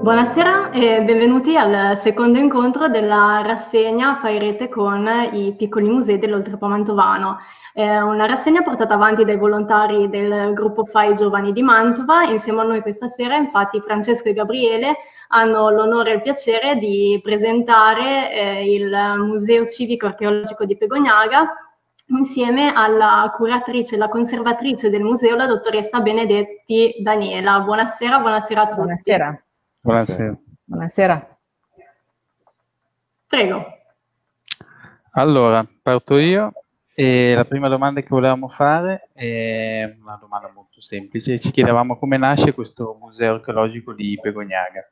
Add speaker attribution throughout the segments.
Speaker 1: Buonasera e benvenuti al secondo incontro della rassegna Fai rete con i piccoli musei dell'Oltrepamantovano. È una rassegna portata avanti dai volontari del gruppo Fai Giovani di Mantova. Insieme a noi questa sera, infatti, Francesco e Gabriele hanno l'onore e il piacere di presentare eh, il Museo Civico Archeologico di Pegognaga insieme alla curatrice e la conservatrice del museo, la dottoressa Benedetti Daniela. Buonasera, buonasera a tutti. Buonasera.
Speaker 2: Buonasera. Buonasera. Prego.
Speaker 3: Allora, parto io. E la prima domanda che volevamo fare è una domanda molto semplice. Ci chiedevamo come nasce questo museo archeologico di Pegognaga.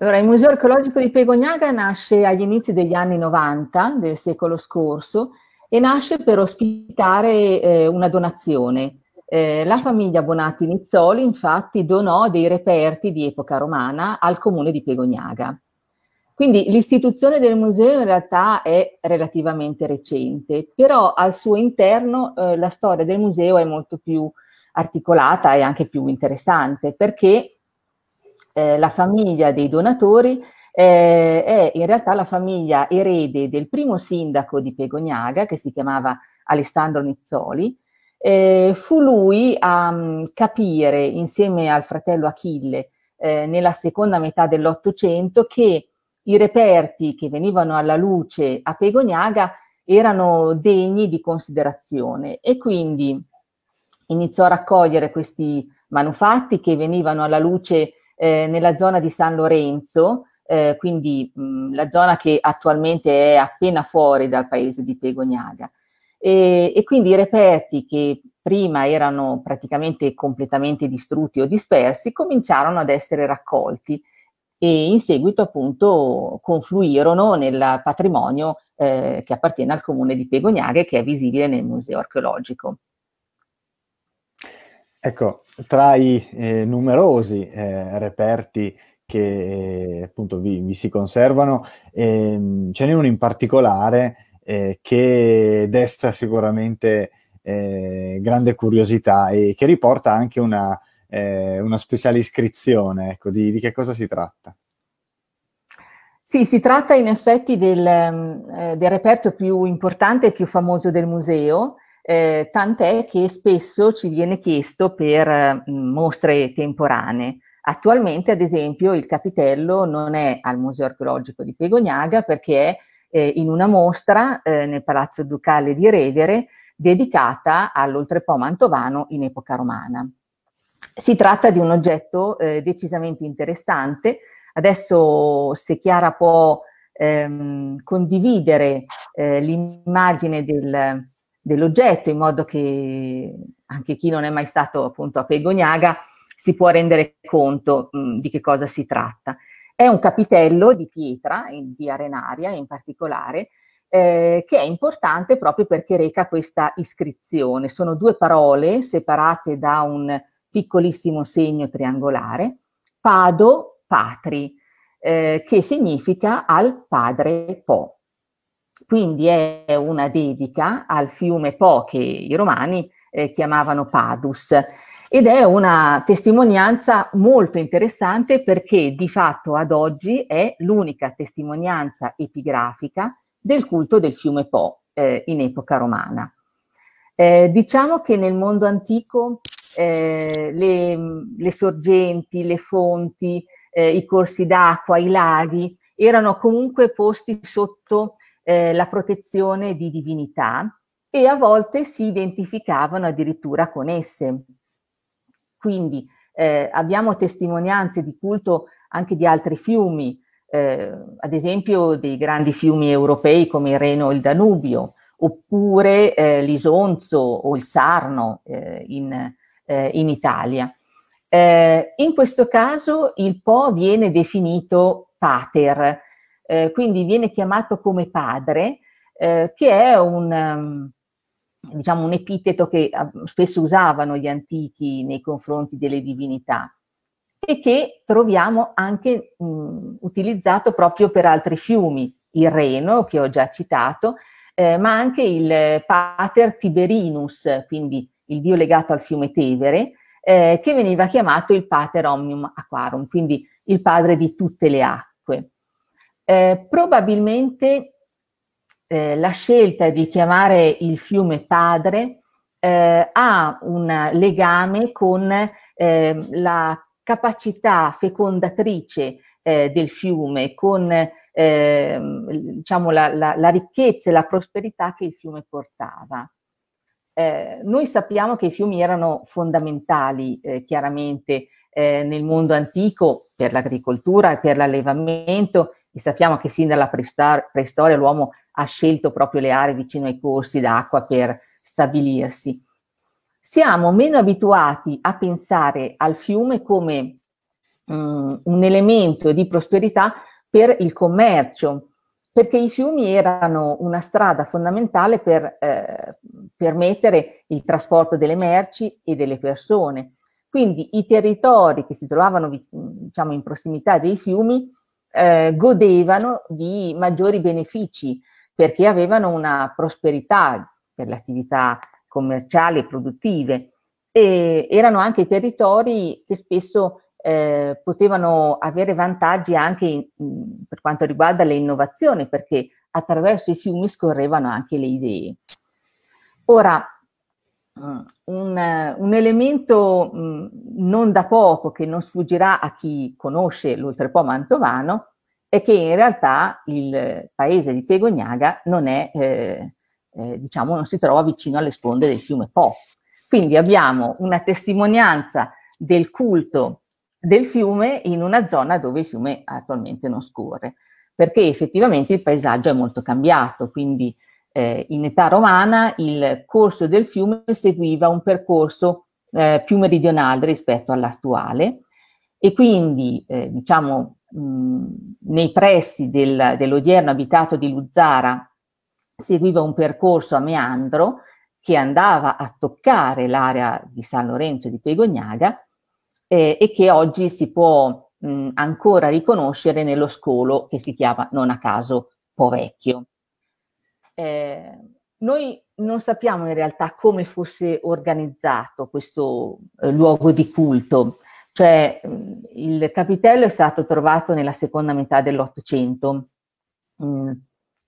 Speaker 2: Allora, il Museo archeologico di Pegognaga nasce agli inizi degli anni 90 del secolo scorso e nasce per ospitare eh, una donazione eh, la famiglia Bonatti Nizzoli infatti donò dei reperti di epoca romana al comune di Pegognaga. Quindi l'istituzione del museo in realtà è relativamente recente, però al suo interno eh, la storia del museo è molto più articolata e anche più interessante perché eh, la famiglia dei donatori eh, è in realtà la famiglia erede del primo sindaco di Pegognaga che si chiamava Alessandro Nizzoli eh, fu lui a um, capire, insieme al fratello Achille, eh, nella seconda metà dell'Ottocento, che i reperti che venivano alla luce a Pegoniaga erano degni di considerazione e quindi iniziò a raccogliere questi manufatti che venivano alla luce eh, nella zona di San Lorenzo, eh, quindi mh, mm, la zona che attualmente è appena fuori dal paese di Pegoniaga. E, e quindi i reperti che prima erano praticamente completamente distrutti o dispersi cominciarono ad essere raccolti e in seguito appunto confluirono nel patrimonio eh, che appartiene al comune di Pegognaghe che è visibile nel museo archeologico.
Speaker 4: Ecco, tra i eh, numerosi eh, reperti che eh, appunto vi, vi si conservano, ehm, ce n'è uno in particolare eh, che desta sicuramente eh, grande curiosità e che riporta anche una, eh, una speciale iscrizione. Ecco, di, di che cosa si tratta?
Speaker 2: Sì, si tratta in effetti del, ehm, eh, del, reperto più importante e più famoso del museo, eh, tant'è che spesso ci viene chiesto per eh, mostre temporanee. Attualmente, ad esempio, il capitello non è al Museo Archeologico di Pegognaga perché è eh, in una mostra eh, nel Palazzo Ducale di Revere dedicata all'oltrepo mantovano in epoca romana. Si tratta di un oggetto eh, decisamente interessante. Adesso se Chiara può ehm, condividere eh, l'immagine del, dell'oggetto in modo che anche chi non è mai stato appunto a Pegognaga si può rendere conto mh, mm, di che cosa si tratta. È un capitello di pietra, in, di arenaria in particolare, eh, che è importante proprio perché reca questa iscrizione. Sono due parole separate da un piccolissimo segno triangolare, pado patri, eh, che significa al padre Po. Quindi è una dedica al fiume Po che i romani eh, chiamavano Padus ed è una testimonianza molto interessante perché di fatto ad oggi è l'unica testimonianza epigrafica del culto del fiume Po eh, in epoca romana. Eh, diciamo che nel mondo antico eh, le, le, sorgenti, le fonti, eh, i corsi d'acqua, i laghi erano comunque posti sotto eh, la protezione di divinità e a volte si identificavano addirittura con esse. Quindi eh, abbiamo testimonianze di culto anche di altri fiumi, eh, ad esempio dei grandi fiumi europei come il Reno e il Danubio, oppure eh, l'Isonzo o il Sarno eh, in, eh, in, Italia. Eh, in questo caso il Po viene definito pater, quindi viene chiamato come padre, che è un, diciamo, un epiteto che ah, spesso usavano gli antichi nei confronti delle divinità e che troviamo anche mh, utilizzato proprio per altri fiumi, il Reno, che ho già citato, eh, ma anche il pater Tiberinus, quindi il dio legato al fiume Tevere, eh, che veniva chiamato il pater omnium aquarum, quindi il padre di tutte le acque. Eh, probabilmente eh, la scelta di chiamare il fiume padre eh, ha un legame con eh, la capacità fecondatrice eh, del fiume, con ehm, diciamo, la, la, la, ricchezza e la prosperità che il fiume portava. Eh, noi sappiamo che i fiumi erano fondamentali chiaramente nel mondo antico per l'agricoltura e per l'allevamento e sappiamo che sin dalla preistoria l'uomo ha scelto proprio le aree vicino ai corsi d'acqua per stabilirsi. Siamo meno abituati a pensare al fiume come um, un elemento di prosperità per il commercio, perché i fiumi erano una strada fondamentale per eh, permettere il trasporto delle merci e delle persone. Quindi i territori che si trovavano diciamo, in prossimità dei fiumi eh, godevano di maggiori benefici perché avevano una prosperità per le attività commerciali e produttive e erano anche territori che spesso eh, potevano avere vantaggi anche in, per quanto riguarda le innovazioni perché attraverso i fiumi scorrevano anche le idee. Ora, eh. un, eh, un elemento mh, non da poco che non sfuggirà a chi conosce l'Oltrepo Mantovano è che in realtà il paese di Pegognaga non è, eh, eh, diciamo, non si trova vicino alle sponde del fiume Po. Quindi abbiamo una testimonianza del culto del fiume in una zona dove il fiume attualmente non scorre, perché effettivamente il paesaggio è molto cambiato, quindi eh, in età romana il corso del fiume seguiva un percorso eh, più meridionale rispetto all'attuale e quindi eh, diciamo mh, nei pressi del, dell'odierno abitato di Luzzara seguiva un percorso a meandro che andava a toccare l'area di San Lorenzo di Pegognaga eh, e che oggi si può mh, ancora riconoscere nello scolo che si chiama non a caso Po Vecchio. Eh, noi non sappiamo in realtà come fosse organizzato questo eh, luogo di culto, cioè mm, il capitello è stato trovato nella seconda metà dell'Ottocento. Mm,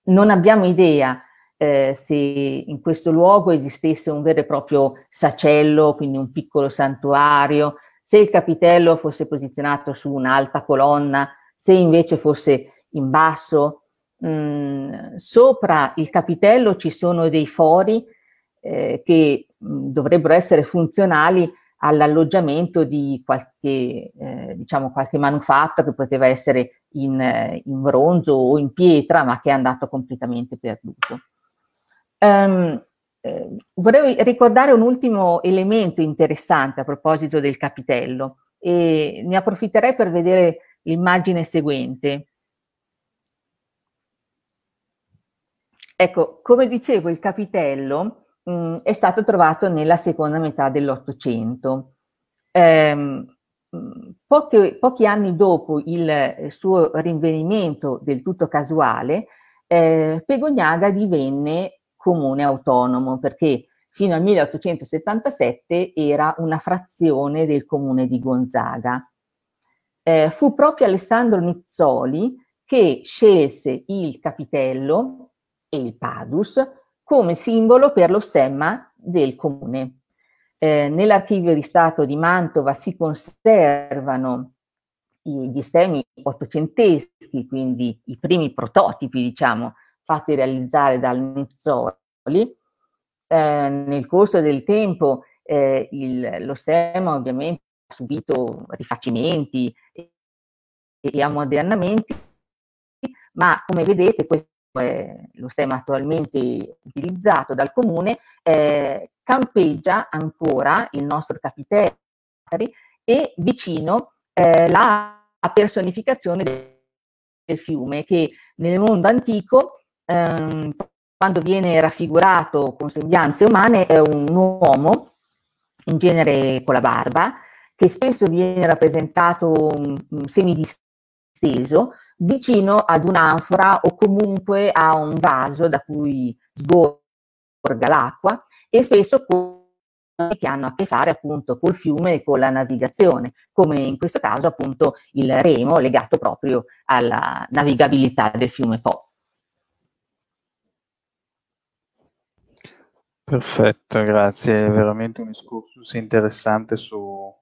Speaker 2: non abbiamo idea eh, se in questo luogo esistesse un vero e proprio sacello, quindi un piccolo santuario, se il capitello fosse posizionato su un'alta colonna, se invece fosse in basso, sopra il capitello ci sono dei fori eh, che mh, dovrebbero essere funzionali all'alloggiamento di qualche, eh, diciamo, qualche manufatto che poteva essere in, in, bronzo o in pietra, ma che è andato completamente perduto. Um, eh, vorrei ricordare un ultimo elemento interessante a proposito del capitello e ne approfitterei per vedere l'immagine seguente. Ecco, come dicevo, il capitello mh, mm, è stato trovato nella seconda metà dell'Ottocento. Eh, mm, pochi, pochi, anni dopo il suo rinvenimento del tutto casuale, eh, Pegognaga divenne comune autonomo perché fino al 1877 era una frazione del comune di Gonzaga. Eh, fu proprio Alessandro Nizzoli che scelse il capitello e il Padus come simbolo per lo stemma del comune. Eh, nell'archivio di Stato di Mantova si conservano gli stemmi ottocenteschi, quindi i primi prototipi, diciamo, fatti realizzare dal Nizzoli. Eh, nel corso del tempo eh, il, lo stemma ovviamente ha subito rifacimenti e, e ammodernamenti, ma come vedete questo eh, lo stemma attualmente utilizzato dal comune, eh, campeggia ancora il nostro capitello e vicino eh, la personificazione del fiume che nel mondo antico ehm, quando viene raffigurato con sembianze umane è un uomo in genere con la barba che spesso viene rappresentato mm, mm, semidisteso vicino ad un'anfora o comunque a un vaso da cui sgorga l'acqua e spesso con che hanno a che fare appunto col fiume e con la navigazione, come in questo caso appunto il remo legato proprio alla navigabilità del fiume Po.
Speaker 3: Perfetto, grazie, veramente un discorso interessante su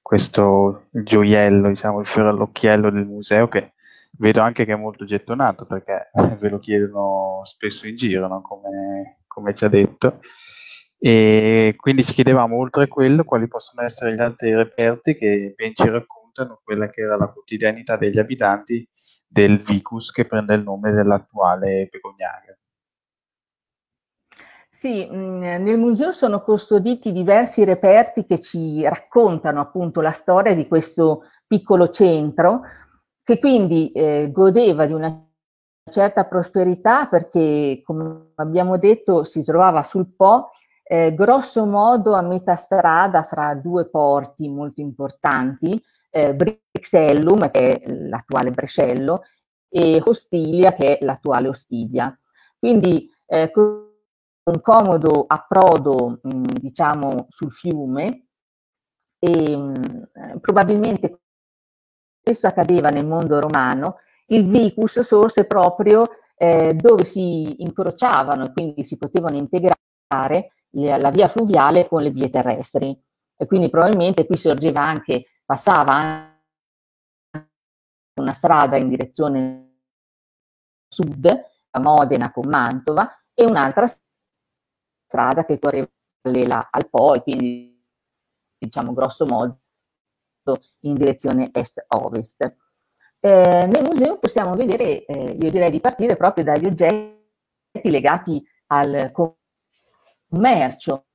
Speaker 3: questo gioiello, diciamo il fiore all'occhiello del museo che vedo anche che è molto gettonato perché ve lo chiedono spesso in giro, no? come, come ci ha detto. E quindi ci chiedevamo, oltre a quello, quali possono essere gli altri reperti che ben ci raccontano quella che era la quotidianità degli abitanti del Vicus che prende il nome dell'attuale Begognaga.
Speaker 2: Sì, mm, nel museo sono custoditi diversi reperti che ci raccontano appunto la storia di questo piccolo centro, che quindi eh, godeva di una certa prosperità perché, come abbiamo detto, si trovava sul Po, eh, grosso modo a metà strada fra due porti molto importanti, eh, Brixellum, che è l'attuale Brescello, e Ostiglia, che è l'attuale Ostiglia. Quindi eh, un comodo approdo, mh, mm, diciamo, sul fiume e mh, mm, probabilmente spesso accadeva nel mondo romano, il vicus sorse proprio eh, dove si incrociavano e quindi si potevano integrare le, la via fluviale con le vie terrestri. E quindi probabilmente qui sorgeva anche, passava anche una strada in direzione sud, a Modena con Mantova, e un'altra strada che correva parallela al Po, e quindi diciamo grosso modo in direzione est-ovest. Eh, nel museo possiamo vedere, eh, io direi di partire proprio dagli oggetti legati al commercio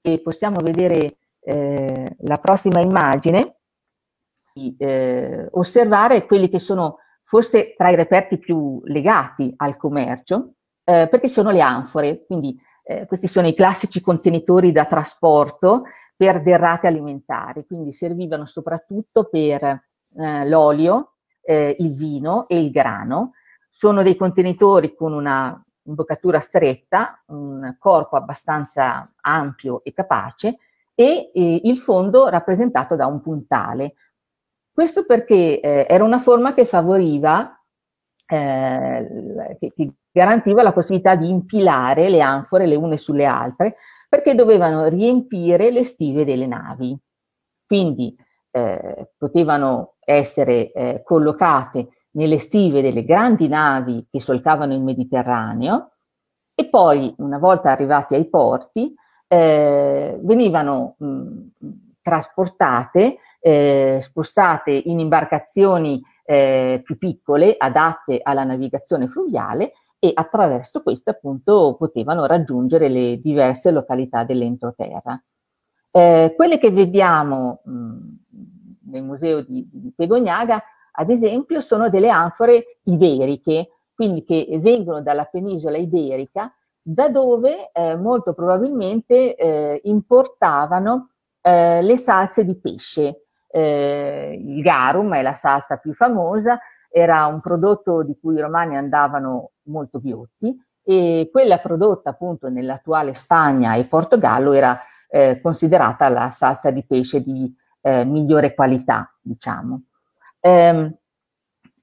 Speaker 2: e possiamo vedere eh, la prossima immagine, eh, osservare quelli che sono forse tra i reperti più legati al commercio, eh, perché sono le anfore, quindi eh, questi sono i classici contenitori da trasporto per derrate alimentari, quindi servivano soprattutto per eh, l'olio, eh, il vino e il grano. Sono dei contenitori con una imboccatura stretta, un corpo abbastanza ampio e capace e il fondo rappresentato da un puntale. Questo perché eh, era una forma che favoriva eh, che, che, garantiva la possibilità di impilare le anfore le une sulle altre perché dovevano riempire le stive delle navi. Quindi eh, potevano essere eh, collocate nelle stive delle grandi navi che solcavano il Mediterraneo e poi, una volta arrivati ai porti, eh, venivano mh, mm, trasportate, eh, spostate in imbarcazioni eh, più piccole, adatte alla navigazione fluviale, e attraverso questo appunto potevano raggiungere le diverse località dell'entroterra. Eh, quelle che vediamo mh, mm, nel museo di, di Pegognaga, ad esempio, sono delle anfore iberiche, quindi che vengono dalla penisola iberica, da dove eh, molto probabilmente eh, importavano eh, le salse di pesce. Eh, il garum è la salsa più famosa, era un prodotto di cui i romani andavano molto biotti e quella prodotta appunto nell'attuale Spagna e Portogallo era eh, considerata la salsa di pesce di eh, migliore qualità, diciamo. Eh,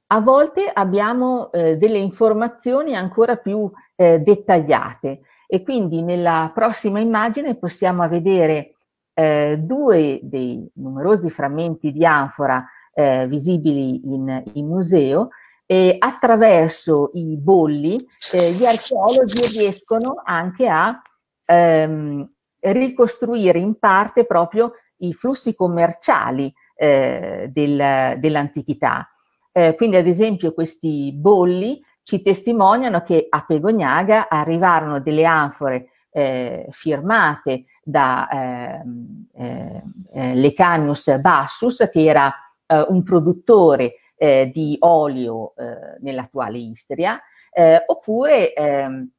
Speaker 2: a volte abbiamo eh, delle informazioni ancora più eh, dettagliate e quindi nella prossima immagine possiamo vedere eh, due dei numerosi frammenti di anfora eh, visibili in, in museo e attraverso i bolli eh, gli archeologi riescono anche a ehm, ricostruire in parte proprio i flussi commerciali eh, del, dell'antichità. Eh, quindi ad esempio questi bolli ci testimoniano che a Pegognaga arrivarono delle anfore eh, firmate da ehm, eh, eh, Lecanius Bassus che era eh, un produttore eh, di olio eh, nell'attuale Istria, eh, oppure ehm,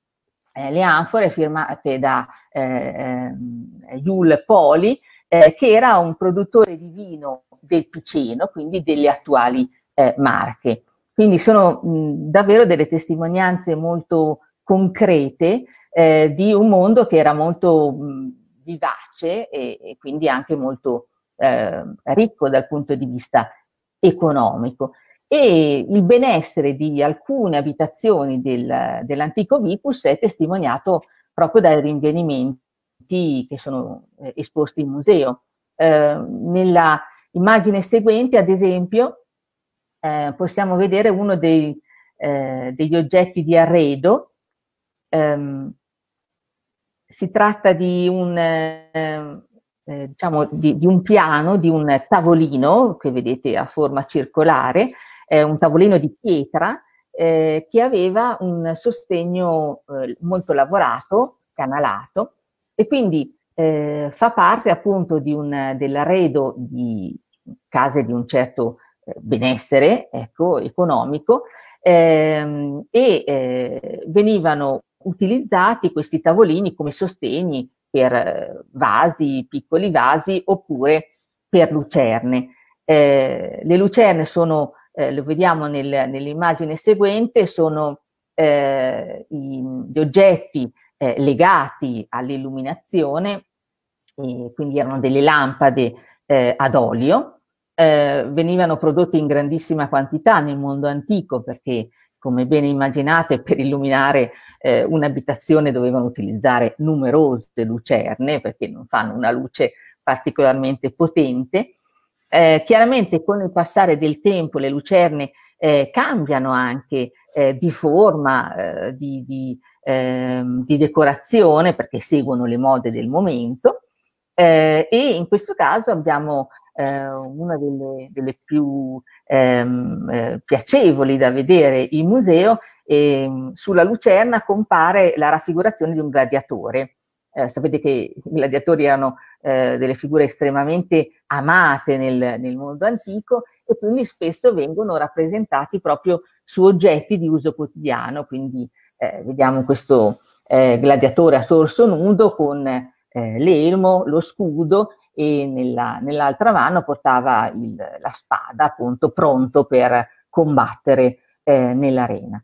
Speaker 2: eh, le anfore firmate da Jul eh, ehm, Poli, eh, che era un produttore di vino del Piceno, quindi delle attuali Marche. Quindi sono mh, davvero delle testimonianze molto concrete di un mondo che era molto mh, vivace e, e quindi anche molto eh, ricco dal punto di vista economico e il benessere di alcune abitazioni del, dell'antico vicus è testimoniato proprio dai rinvenimenti che sono eh, esposti in museo. Eh, nella immagine seguente, ad esempio, eh, possiamo vedere uno dei, eh, degli oggetti di arredo. Ehm, si tratta di un, eh, eh, diciamo di, di, un piano, di un tavolino che vedete a forma circolare, eh, un tavolino di pietra eh, che aveva un sostegno eh, molto lavorato, canalato e quindi eh, fa parte appunto di un, dell'arredo di case di un certo eh, benessere ecco, economico ehm, e eh, venivano utilizzati questi tavolini come sostegni per eh, vasi, piccoli vasi, oppure per lucerne. Eh, le lucerne sono, eh, lo vediamo nel, nell'immagine seguente, sono eh, i, gli oggetti eh, legati all'illuminazione, quindi erano delle lampade eh, ad olio, venivano prodotte in grandissima quantità nel mondo antico perché come bene immaginate, per illuminare eh, un'abitazione dovevano utilizzare numerose lucerne, perché non fanno una luce particolarmente potente. Eh, chiaramente con il passare del tempo le lucerne eh, cambiano anche eh, di forma, eh, di, di, ehm, di, decorazione, perché seguono le mode del momento. Eh, e in questo caso abbiamo eh, una delle, delle più ehm, eh, piacevoli da vedere in museo, e, ehm, sulla lucerna compare la raffigurazione di un gladiatore. Eh, sapete che i gladiatori erano eh, delle figure estremamente amate nel, nel mondo antico e quindi spesso vengono rappresentati proprio su oggetti di uso quotidiano, quindi eh, vediamo questo eh, gladiatore a torso nudo con eh, l'elmo, lo scudo e nella, nell'altra mano portava il, la spada appunto pronto per combattere eh, nell'arena.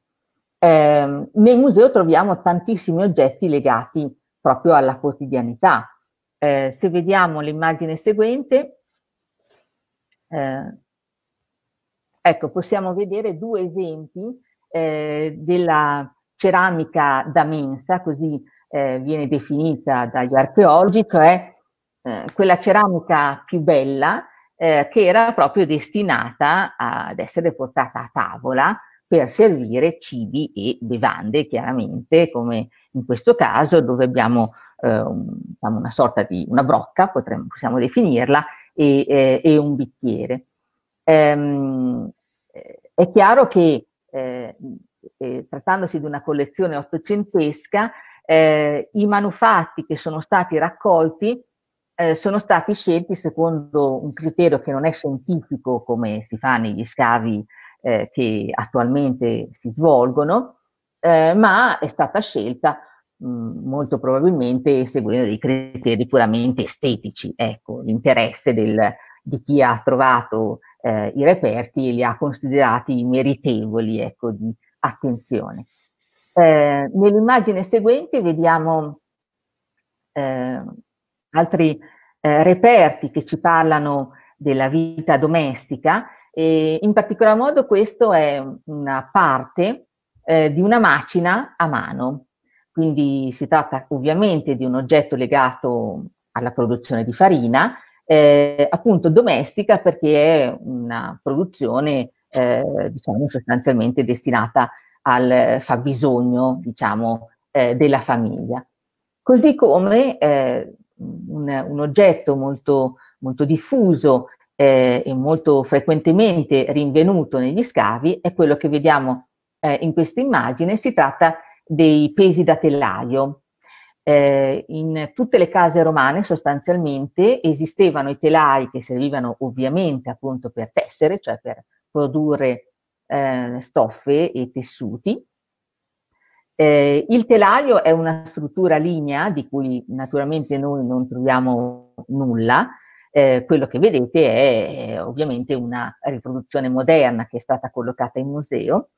Speaker 2: Eh, nel museo troviamo tantissimi oggetti legati proprio alla quotidianità. Eh, se vediamo l'immagine seguente, eh, ecco, possiamo vedere due esempi eh, della ceramica da mensa, così eh, viene definita dagli archeologi, cioè eh, quella ceramica più bella eh, che era proprio destinata ad essere portata a tavola per servire cibi e bevande, chiaramente, come in questo caso dove abbiamo eh, diciamo una sorta di una brocca, potremmo, possiamo definirla, e, eh, e un bicchiere. Ehm, eh, è chiaro che eh, trattandosi di una collezione ottocentesca, eh, i manufatti che sono stati raccolti eh, sono stati scelti secondo un criterio che non è scientifico come si fa negli scavi eh, che attualmente si svolgono, eh, ma è stata scelta mh, molto probabilmente seguendo dei criteri puramente estetici, ecco, l'interesse del, di chi ha trovato eh, i reperti e li ha considerati meritevoli ecco, di attenzione. Eh, nell'immagine seguente vediamo eh, altri eh, reperti che ci parlano della vita domestica e in particolar modo questo è una parte eh, di una macina a mano. Quindi si tratta ovviamente di un oggetto legato alla produzione di farina, eh, appunto domestica perché è una produzione eh, diciamo sostanzialmente destinata al fabbisogno, diciamo, eh, della famiglia. Così come eh, un, un, oggetto molto, molto diffuso eh, e molto frequentemente rinvenuto negli scavi è quello che vediamo eh, in questa immagine, si tratta dei pesi da telaio. Eh, in tutte le case romane sostanzialmente esistevano i telai che servivano ovviamente appunto per tessere, cioè per produrre eh, stoffe e tessuti. Eh, il telaio è una struttura lignea di cui naturalmente noi non troviamo nulla, eh, quello che vedete è, è eh, ovviamente una riproduzione moderna che è stata collocata in museo.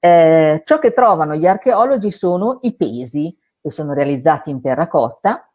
Speaker 2: Eh, ciò che trovano gli archeologi sono i pesi che sono realizzati in terracotta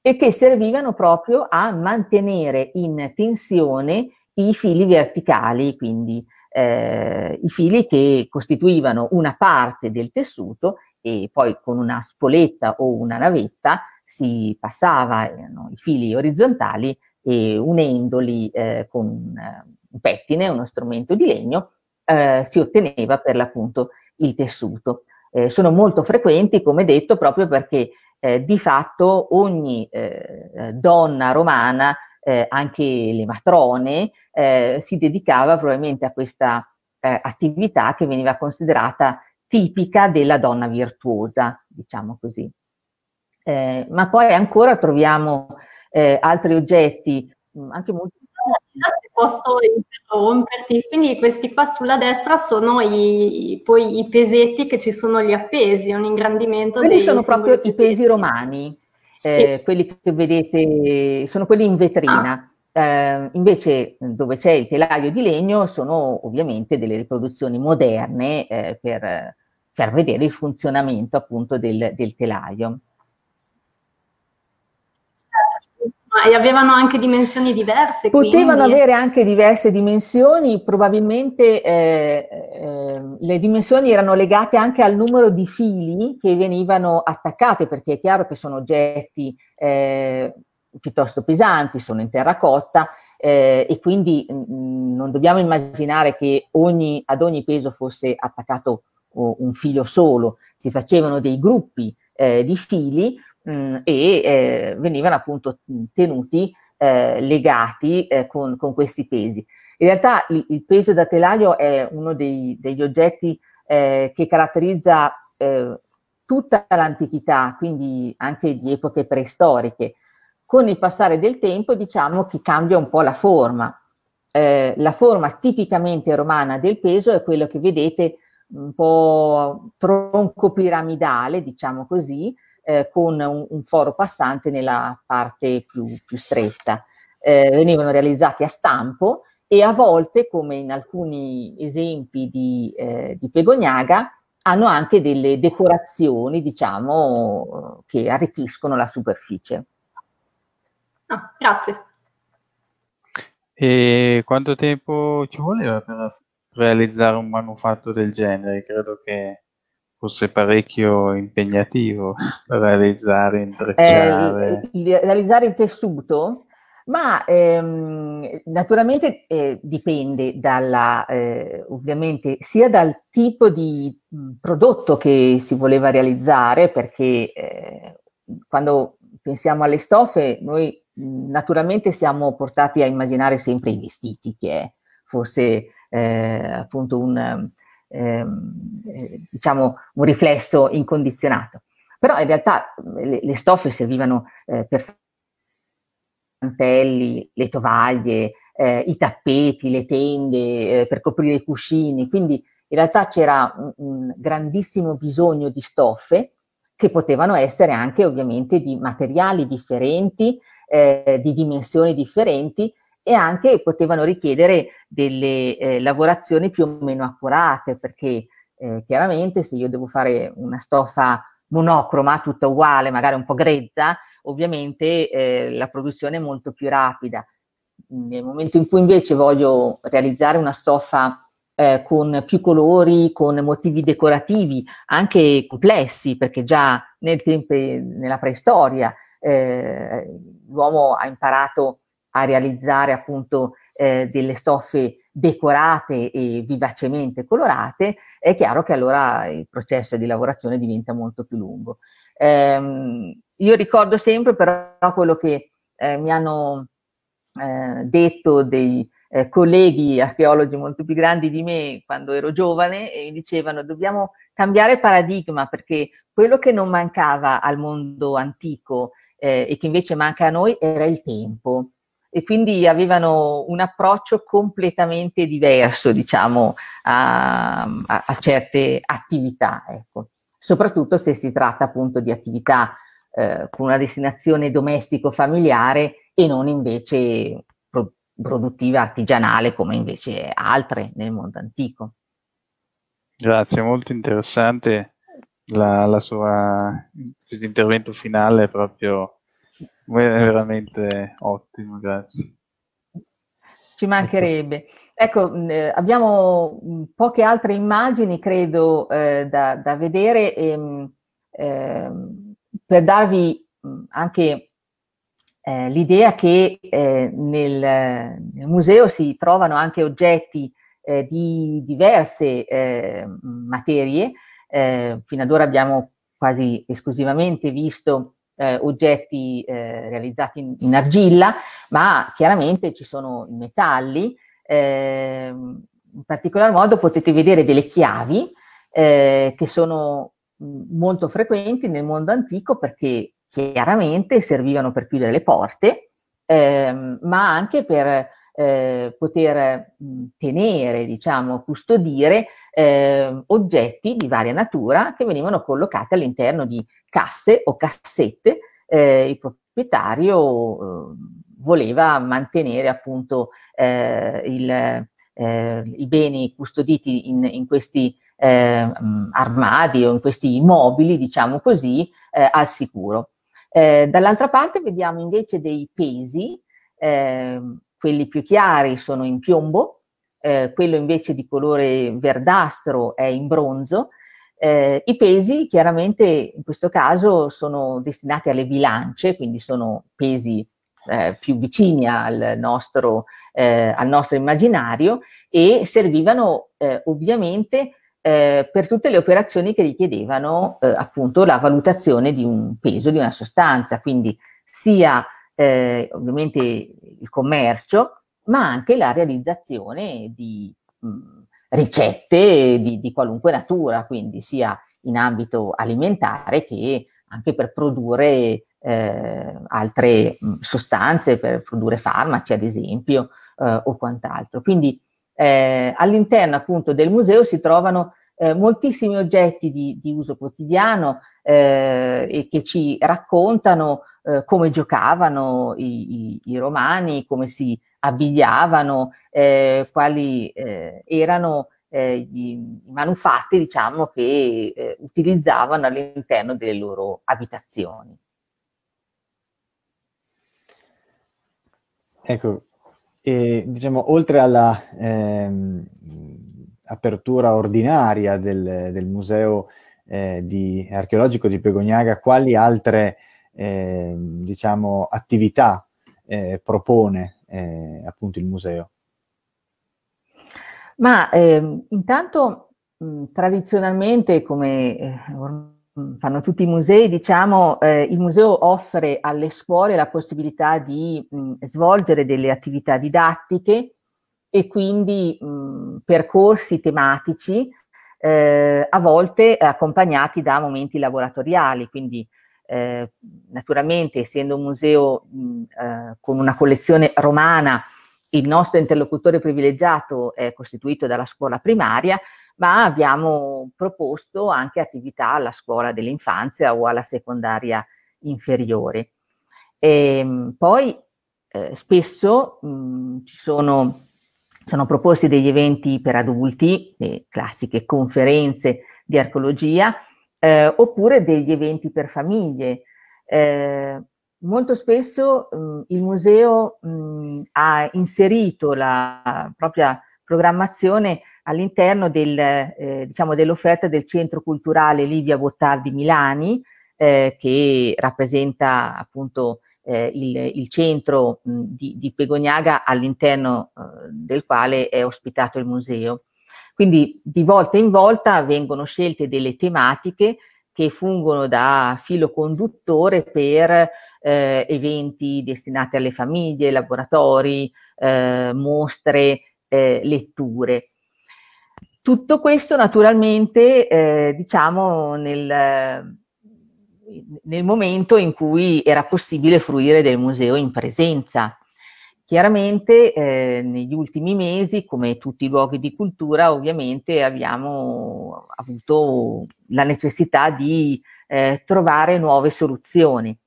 Speaker 2: e che servivano proprio a mantenere in tensione i fili verticali, quindi eh, i fili che costituivano una parte del tessuto e poi con una spoletta o una navetta si passava erano i fili orizzontali e unendoli eh, con eh, un pettine, uno strumento di legno, eh, si otteneva per l'appunto il tessuto. Eh, sono molto frequenti, come detto, proprio perché eh, di fatto ogni eh, donna romana eh, anche le matrone, eh, si dedicava probabilmente a questa eh, attività che veniva considerata tipica della donna virtuosa, diciamo così. Eh, ma poi ancora troviamo eh, altri oggetti, mm, anche molto
Speaker 1: se posso interromperti, quindi questi qua sulla destra sono i, poi i pesetti che ci sono gli appesi, un ingrandimento. Quelli sono proprio
Speaker 2: pesetti. i pesi romani, sì. Eh, quelli che vedete sono quelli in vetrina. Ah. Eh, invece dove c'è il telaio di legno sono ovviamente delle riproduzioni moderne eh, per eh, far vedere il funzionamento appunto del, del telaio.
Speaker 1: Ah, e avevano anche dimensioni diverse. Potevano quindi... avere
Speaker 2: anche diverse dimensioni, probabilmente eh, eh, le dimensioni erano legate anche al numero di fili che venivano attaccate, perché è chiaro che sono oggetti eh, piuttosto pesanti, sono in terracotta eh, e quindi mh, mm, mm, non dobbiamo immaginare che ogni, ad ogni peso fosse attaccato oh, un filo solo, si facevano dei gruppi eh, di fili mh, mm, e eh, venivano appunto mm, tenuti eh, legati eh, con, con, questi pesi. In realtà il, il, peso da telaio è uno dei, degli oggetti eh, che caratterizza eh, tutta l'antichità, quindi anche di epoche preistoriche. Con il passare del tempo diciamo che cambia un po' la forma. Eh, la forma tipicamente romana del peso è quello che vedete un po' tronco piramidale, diciamo così, eh, con un, un, foro passante nella parte più, più stretta. Eh, venivano realizzati a stampo e a volte, come in alcuni esempi di, eh, di Pegognaga, hanno anche delle decorazioni, diciamo, che arricchiscono la superficie.
Speaker 1: Ah, grazie.
Speaker 3: E quanto tempo ci voleva per realizzare un manufatto del genere? Credo che fosse parecchio impegnativo realizzare in trecciare.
Speaker 2: Eh, realizzare il tessuto? Ma ehm, naturalmente eh, dipende dalla, eh, ovviamente sia dal tipo di prodotto che si voleva realizzare, perché eh, quando pensiamo alle stoffe, noi naturalmente siamo portati a immaginare sempre i vestiti, che è forse eh, appunto un, Ehm, eh, diciamo, un riflesso incondizionato. Però in realtà mhmm, le, le stoffe servivano eh, per mantelli, le tovaglie, eh, i tappeti, le tende, eh, per coprire i cuscini, quindi in realtà c'era un grandissimo bisogno di stoffe che potevano essere anche ovviamente di materiali differenti, eh, di dimensioni differenti, e anche potevano richiedere delle eh, lavorazioni più o meno accurate, perché eh, chiaramente se io devo fare una stoffa monocroma, tutta uguale, magari un po' grezza, ovviamente eh, la produzione è molto più rapida. Nel momento in cui invece voglio realizzare una stoffa eh, con più colori, con motivi decorativi, anche complessi, perché già nel tempo, nella preistoria eh, l'uomo ha imparato a a realizzare appunto eh, delle stoffe decorate e vivacemente colorate, è chiaro che allora il processo di lavorazione diventa molto più lungo. Eh, io ricordo sempre però quello che eh, mi hanno eh, detto dei eh, colleghi archeologi molto più grandi di me quando ero giovane e mi dicevano dobbiamo cambiare paradigma perché quello che non mancava al mondo antico eh, e che invece manca a noi era il tempo e quindi avevano un approccio completamente diverso, diciamo, a, a, a certe attività, ecco. soprattutto se si tratta appunto di attività eh, con una destinazione domestico-familiare e non invece pro- produttiva artigianale come invece altre nel mondo antico.
Speaker 3: Grazie, molto interessante la, la sua, questo intervento finale proprio veramente ottimo, grazie.
Speaker 2: Ci mancherebbe. Ecco, eh, abbiamo poche altre immagini, credo, eh, da, da, vedere e, eh, per darvi anche eh, l'idea che eh, nel, nel, museo si trovano anche oggetti eh, di diverse materie. fino ad ora abbiamo quasi esclusivamente visto eh, oggetti eh, realizzati in, in, argilla, ma chiaramente ci sono i metalli, eh, in particolar modo potete vedere delle chiavi eh, che sono mm, molto frequenti nel mondo antico perché chiaramente servivano per chiudere le porte, ehm, ma anche per eh, poter mm, tenere, diciamo, custodire eh, oggetti di varia natura che venivano collocati all'interno di casse o cassette. Eh, il proprietario eh, voleva mantenere appunto eh, il, eh, i beni custoditi in, in questi eh, mm, armadi o in questi mobili, diciamo così, eh, al sicuro. Eh, dall'altra parte vediamo invece dei pesi Eh, quelli più chiari sono in piombo, eh, quello invece di colore verdastro è in bronzo. Eh, I pesi chiaramente in questo caso sono destinati alle bilance, quindi sono pesi eh, più vicini al nostro, eh, al nostro, immaginario e servivano eh, ovviamente eh, per tutte le operazioni che richiedevano appunto la valutazione di un peso, di una sostanza, quindi sia eh, ovviamente il commercio, ma anche la realizzazione di mh, mm, ricette di, di, qualunque natura, quindi sia in ambito alimentare che anche per produrre eh, altre mm, sostanze, per produrre farmaci ad esempio eh, o quant'altro. Quindi eh, all'interno appunto del museo si trovano eh, moltissimi oggetti di, di uso quotidiano eh, e che ci raccontano eh, come giocavano i, i, i, romani, come si abbigliavano, eh, quali eh, erano eh, i manufatti diciamo, che eh, utilizzavano all'interno delle loro abitazioni.
Speaker 4: Ecco, e, diciamo, oltre alla ehm, apertura ordinaria del, del museo eh, di, archeologico di Pegognaga, quali altre eh, diciamo, attività eh, propone eh, appunto il museo?
Speaker 2: Ma ehm, intanto tradizionalmente, come eh, fanno tutti i musei, diciamo, eh, il museo offre alle scuole la possibilità di mh, svolgere delle attività didattiche e quindi mh, percorsi tematici eh, a volte accompagnati da momenti laboratoriali, quindi eh, naturalmente essendo un museo mh, eh, con una collezione romana, il nostro interlocutore privilegiato è costituito dalla scuola primaria, ma abbiamo proposto anche attività alla scuola dell'infanzia o alla secondaria inferiore. E, ehm, poi eh, spesso mh, ci sono, sono, proposti degli eventi per adulti, le classiche conferenze di archeologia, eh, oppure degli eventi per famiglie. Eh, molto spesso mh, mm, il museo mh, mm, ha inserito la propria programmazione all'interno del, eh, diciamo dell'offerta del Centro Culturale Livia Bottardi Milani, eh, che rappresenta appunto eh, il, il, centro mh, mm, di, di, Pegognaga all'interno eh, del quale è ospitato il museo. Quindi di volta in volta vengono scelte delle tematiche che fungono da filo conduttore per eh, eventi destinati alle famiglie, laboratori, eh, mostre, eh, letture. Tutto questo naturalmente, eh, diciamo, nel, nel momento in cui era possibile fruire del museo in presenza, Chiaramente eh, negli ultimi mesi, come tutti i luoghi di cultura, ovviamente abbiamo avuto la necessità di eh, trovare nuove soluzioni.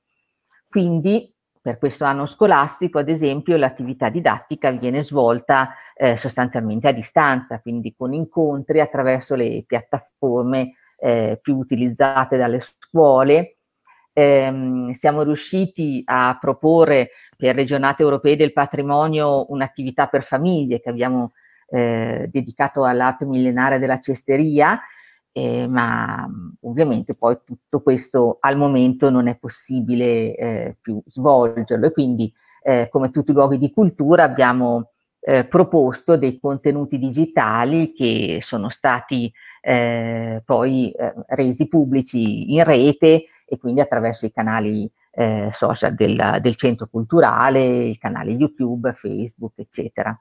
Speaker 2: Quindi per questo anno scolastico, ad esempio, l'attività didattica viene svolta eh, sostanzialmente a distanza, quindi con incontri attraverso le piattaforme eh, più utilizzate dalle scuole ehm, siamo riusciti a proporre per le giornate europee del patrimonio un'attività per famiglie che abbiamo eh, dedicato all'arte millenaria della cesteria, eh, ma ovviamente poi tutto questo al momento non è possibile eh, più svolgerlo e quindi eh, come tutti i luoghi di cultura abbiamo eh, proposto dei contenuti digitali che sono stati eh, poi eh, resi pubblici in rete e quindi attraverso i canali eh, social del, del centro culturale, il canale YouTube, Facebook, eccetera.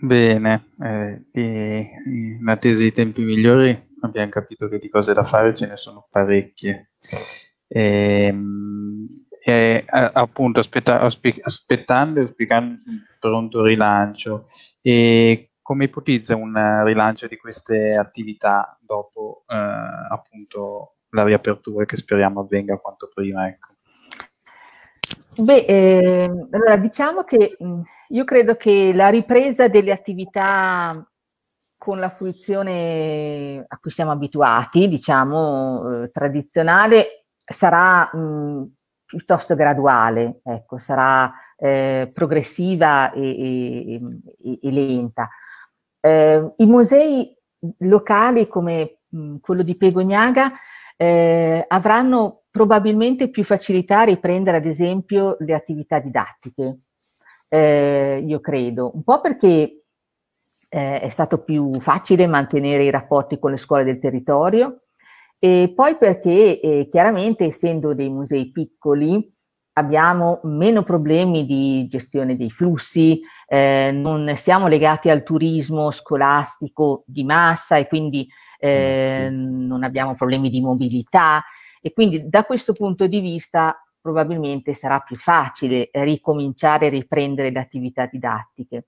Speaker 3: Bene, eh, in attesa dei tempi migliori abbiamo capito che di cose da fare ce ne sono parecchie. Ehm, e, e eh, appunto aspetta, aspe, aspettando e auspicando un pronto rilancio. E come ipotizza un eh, rilancio di queste attività dopo eh, appunto la riapertura che speriamo avvenga quanto prima? Ecco.
Speaker 2: Beh, eh, allora diciamo che mh, mm, io credo che la ripresa delle attività con la fruizione a cui siamo abituati, diciamo eh, tradizionale, sarà mh, mm, piuttosto graduale, ecco, sarà eh, progressiva e, e, e lenta. Eh, I musei locali come mm, quello di Pegognaga eh, avranno probabilmente più facilità a riprendere ad esempio le attività didattiche, eh, io credo, un po' perché eh, è stato più facile mantenere i rapporti con le scuole del territorio e poi perché eh, chiaramente essendo dei musei piccoli abbiamo meno problemi di gestione dei flussi, eh, non siamo legati al turismo scolastico di massa e quindi eh, mm, sì. non abbiamo problemi di mobilità e quindi da questo punto di vista probabilmente sarà più facile ricominciare e riprendere le attività didattiche.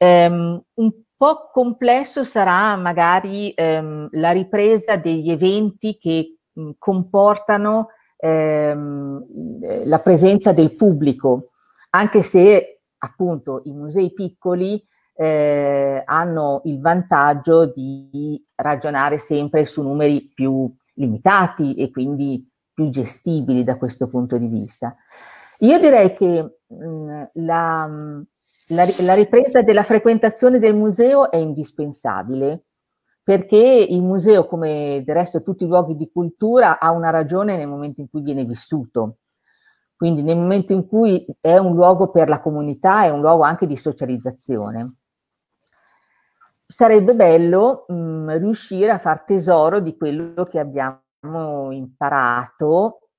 Speaker 2: Um, un po' complesso sarà magari um, la ripresa degli eventi che mh, mm, comportano ehm, la presenza del pubblico, anche se appunto i musei piccoli eh, hanno il vantaggio di ragionare sempre su numeri più limitati e quindi più gestibili da questo punto di vista. Io direi che mh, mm, la, mm, la, la ripresa della frequentazione del museo è indispensabile perché il museo, come del resto tutti i luoghi di cultura, ha una ragione nel momento in cui viene vissuto. Quindi nel momento in cui è un luogo per la comunità, è un luogo anche di socializzazione. Sarebbe bello mh, riuscire a far tesoro di quello che abbiamo imparato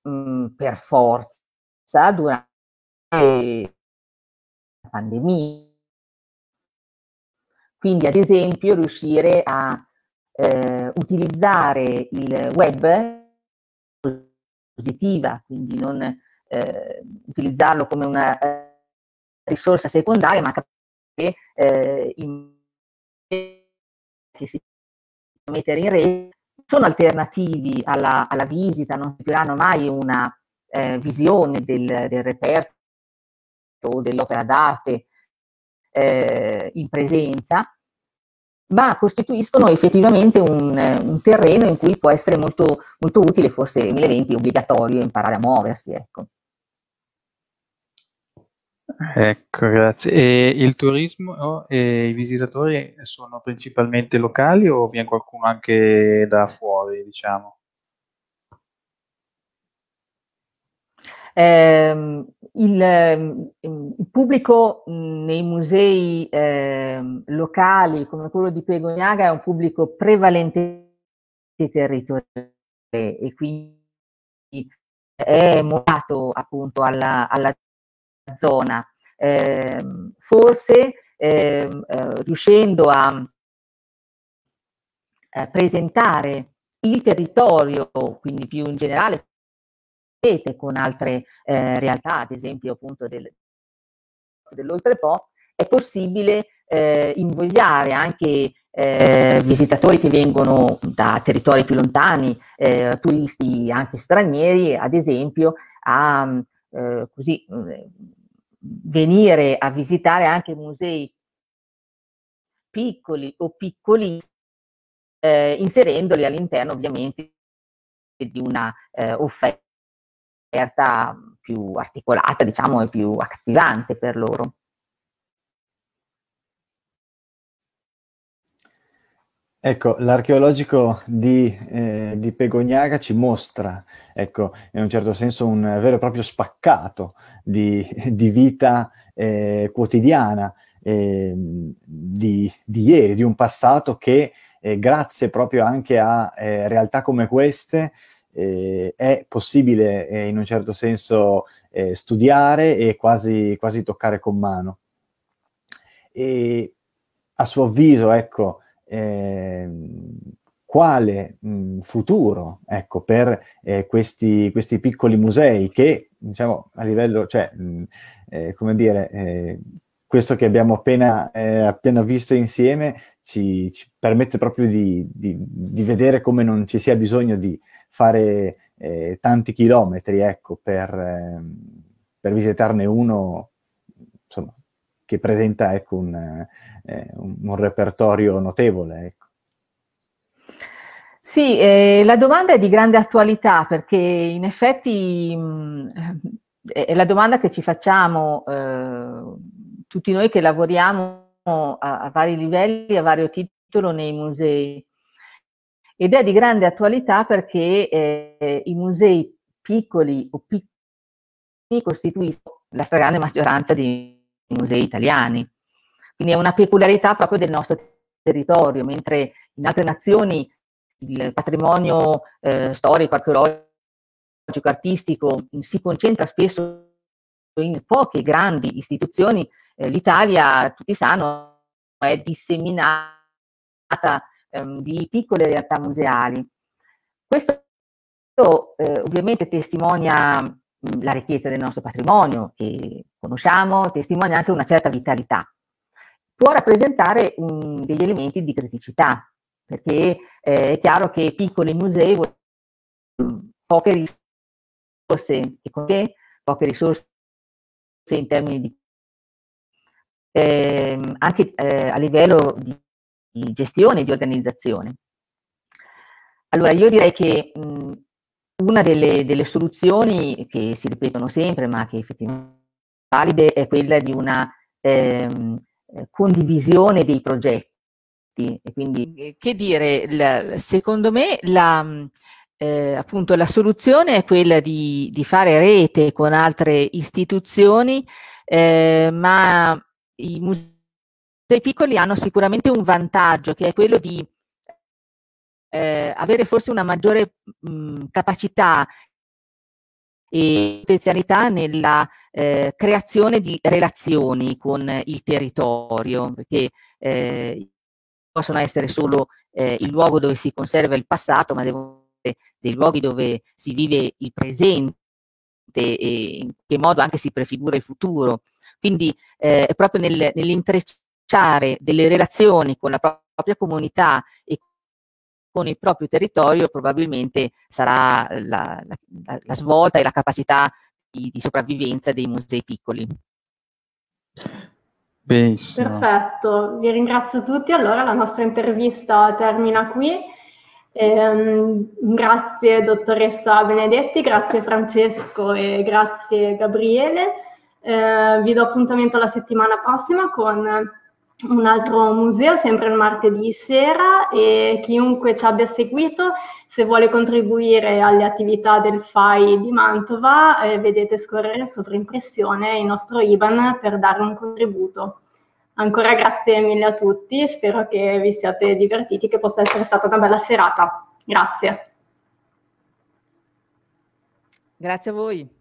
Speaker 2: mh, per forza durante la pandemia quindi, ad esempio, riuscire a eh, utilizzare il web positiva, quindi non eh, utilizzarlo come una eh, risorsa secondaria, ma capire eh, in, che si può mettere in rete sono alternativi alla, alla visita, non si seguiranno mai una eh, visione del, del reperto o dell'opera d'arte, eh, in presenza, ma costituiscono effettivamente un, eh, un, terreno in cui può essere molto, molto utile, forse in eventi obbligatorio imparare a muoversi. Ecco. Ecco, grazie.
Speaker 3: E il turismo oh, e i visitatori sono principalmente locali o viene qualcuno anche da fuori, diciamo?
Speaker 2: Eh, il, il, pubblico nei musei eh, locali come quello di Pegoniaga è un pubblico prevalentemente territoriale e quindi è mutato appunto alla, alla zona. Ehm, ehm, eh, forse riuscendo a, a eh, presentare il territorio, quindi più in generale, rete con altre eh, realtà, ad esempio appunto del, dell'Oltrepo, è possibile eh, invogliare anche eh, visitatori che vengono da territori più lontani, eh, turisti anche stranieri, ad esempio, a eh, così, mm, venire a visitare anche musei piccoli o piccolissimi, eh, inserendoli all'interno ovviamente di una eh, offerta offerta più articolata, diciamo, e più attivante per loro. Ecco,
Speaker 4: l'archeologico di, eh, di, Pegognaga ci mostra, ecco, in un certo senso, un vero e proprio spaccato di, di vita eh, quotidiana eh, di, di, ieri, di un passato che, eh, grazie proprio anche a eh, realtà come queste, eh, è possibile eh, in un certo senso eh, studiare e quasi, quasi, toccare con mano. E a suo avviso, ecco, ehm, quale mh, mm, futuro ecco, per eh, questi, questi, piccoli musei che, diciamo, a livello, cioè, mh, mm, eh, come dire, eh, questo che abbiamo appena, eh, appena visto insieme ci, ci permette proprio di, di, di, vedere come non ci sia bisogno di fare eh, tanti chilometri ecco, per, eh, per, visitarne uno insomma, che presenta ecco, un, eh, un, repertorio notevole. Ecco.
Speaker 2: Sì, eh, la domanda è di grande attualità perché in effetti mh, mm, eh, è la domanda che ci facciamo tutti noi che lavoriamo a, a vari livelli, a vario titolo nei musei. Ed è di grande attualità perché eh, i musei piccoli o piccoli costituiscono la stragrande maggioranza dei musei italiani. Quindi è una peculiarità proprio del nostro territorio, mentre in altre nazioni il patrimonio eh, storico, archeologico, artistico si concentra spesso in poche grandi istituzioni eh, L'Italia, tutti sanno, è disseminata ehm, di piccole realtà museali. Questo eh, ovviamente testimonia mh, la ricchezza del nostro patrimonio che conosciamo, testimonia anche una certa vitalità. Può rappresentare mh, degli elementi di criticità, perché eh, è chiaro che piccoli musei poche risorse economiche, poche risorse in termini di eh, anche eh, a livello di, di gestione e di organizzazione. Allora, io direi che mh, una delle, delle, soluzioni che si ripetono sempre, ma che effettivamente è valide, è quella di una ehm, condivisione dei progetti. Quindi... Eh, che dire, la, secondo me la, eh, appunto, la soluzione è quella di, di, fare rete con altre istituzioni, eh, ma i musei piccoli hanno sicuramente un vantaggio che è quello di eh, avere forse una maggiore mh, mhmm, capacità e potenzialità nella eh, creazione di relazioni con il territorio, perché eh, possono essere solo eh, il luogo dove si conserva il passato, ma devono essere dei luoghi dove si vive il presente e in che modo anche si prefigura il futuro. Quindi eh, proprio nel, nell'intrecciare delle relazioni con la propria comunità e con il proprio territorio probabilmente sarà la, la, la svolta e la capacità di, di sopravvivenza dei musei piccoli.
Speaker 3: Benissimo.
Speaker 1: Perfetto, vi ringrazio tutti. Allora la nostra intervista termina qui. Eh, grazie dottoressa Benedetti, grazie Francesco e grazie Gabriele. Eh, vi do appuntamento la settimana prossima con un altro museo, sempre il martedì sera e chiunque ci abbia seguito, se vuole contribuire alle attività del FAI di Mantova, eh, vedete scorrere sopra impressione il nostro IBAN per dare un contributo. Ancora grazie mille a tutti, spero che vi siate divertiti, che possa essere stata una bella
Speaker 2: serata. Grazie. Grazie a voi.